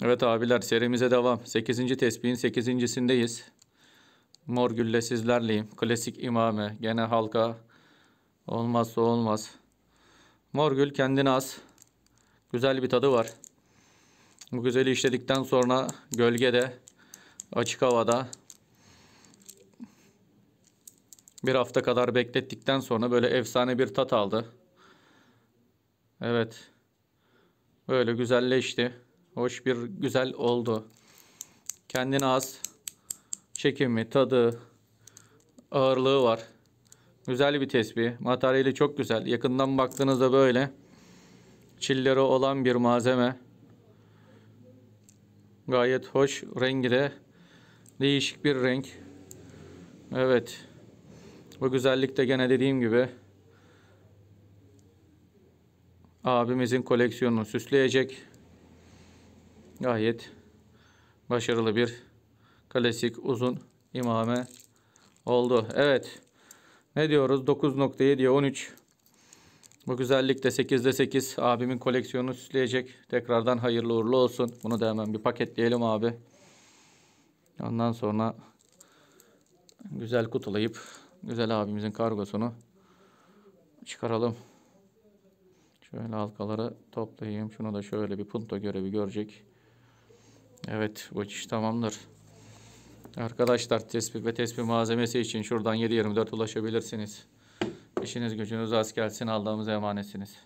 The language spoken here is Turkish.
Evet abiler serimize devam. 8. tesbihin 8.sindeyiz. Mor gülle sizlerleyim. Klasik imame. Gene halka. Olmazsa olmaz. Mor gül kendine az. Güzel bir tadı var. Bu güzeli işledikten sonra gölgede, açık havada bir hafta kadar beklettikten sonra böyle efsane bir tat aldı. Evet. Böyle güzelleşti. Hoş bir güzel oldu. Kendine az çekimi, tadı, ağırlığı var. Güzel bir tesbih. Materyali çok güzel. Yakından baktığınızda böyle çilleri olan bir malzeme. Gayet hoş. Rengi de değişik bir renk. Evet. Bu güzellik de gene dediğim gibi abimizin koleksiyonunu süsleyecek gayet başarılı bir klasik uzun imame oldu. Evet. Ne diyoruz? 9.7'ye 13. Bu güzellikte 8'de 8. Abimin koleksiyonu süsleyecek. Tekrardan hayırlı uğurlu olsun. Bunu da hemen bir paketleyelim abi. Ondan sonra güzel kutulayıp güzel abimizin kargosunu çıkaralım. Şöyle halkaları toplayayım. Şunu da şöyle bir punto görevi görecek. Evet bu iş tamamdır. Arkadaşlar tespih ve tespih malzemesi için şuradan 7.24 ulaşabilirsiniz. İşiniz gücünüz az gelsin aldığımız emanetsiniz.